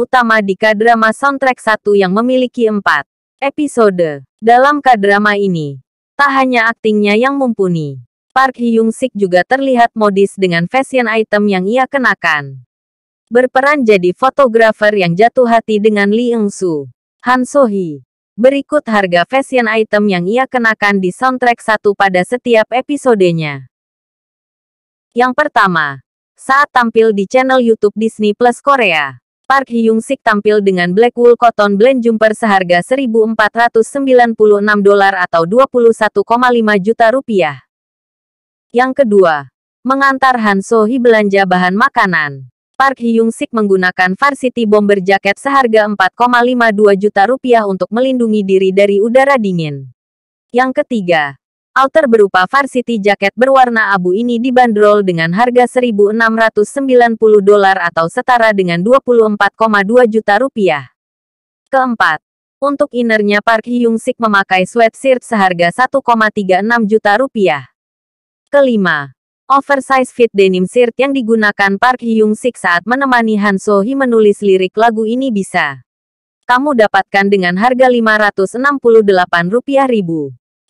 utama di K-drama soundtrack 1 yang memiliki empat episode. Dalam K-drama ini, tak hanya aktingnya yang mumpuni. Park Hyung Sik juga terlihat modis dengan fashion item yang ia kenakan. Berperan jadi fotografer yang jatuh hati dengan Lee Eung Soo, Han So Hee. Berikut harga fashion item yang ia kenakan di soundtrack 1 pada setiap episodenya. Yang pertama, saat tampil di channel YouTube Disney Plus Korea. Park Hyung Sik tampil dengan black wool cotton blend jumper seharga 1.496 dolar atau 21,5 juta rupiah. Yang kedua, mengantar Han So-hee belanja bahan makanan. Park Hyung Sik menggunakan varsity bomber jaket seharga 4,52 juta rupiah untuk melindungi diri dari udara dingin. Yang ketiga, Outer berupa varsity jaket berwarna abu ini dibanderol dengan harga 1.690 dolar atau setara dengan 24,2 juta rupiah. Keempat, untuk innernya Park Hyung Sik memakai sweatshirt seharga 1,36 juta rupiah. Kelima, oversize fit denim shirt yang digunakan Park Hyung Sik saat menemani Han So Hee menulis lirik lagu ini bisa kamu dapatkan dengan harga Rp568.000.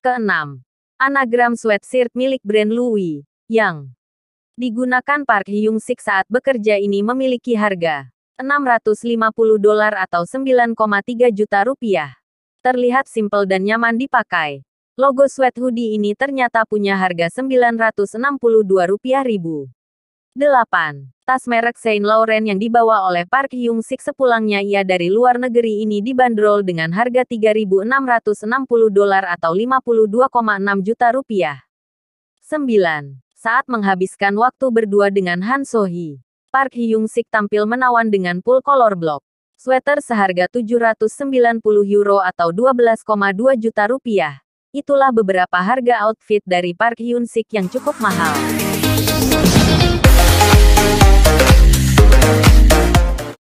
Keenam, anagram sweatshirt milik brand Louis, yang digunakan Park Hyung Sik saat bekerja ini memiliki harga 650 dolar atau 9,3 juta rupiah. Terlihat simpel dan nyaman dipakai. Logo sweat hoodie ini ternyata punya harga 962 rupiah ribu. 8. Tas merek Saint Laurent yang dibawa oleh Park Hyung Sik sepulangnya ia dari luar negeri ini dibanderol dengan harga 3.660 dolar atau 52,6 juta rupiah. 9. Saat menghabiskan waktu berdua dengan Han So Park Hyung Sik tampil menawan dengan full color block. Sweater seharga 790 euro atau 12,2 juta rupiah. Itulah beberapa harga outfit dari Park Hyun Sik yang cukup mahal.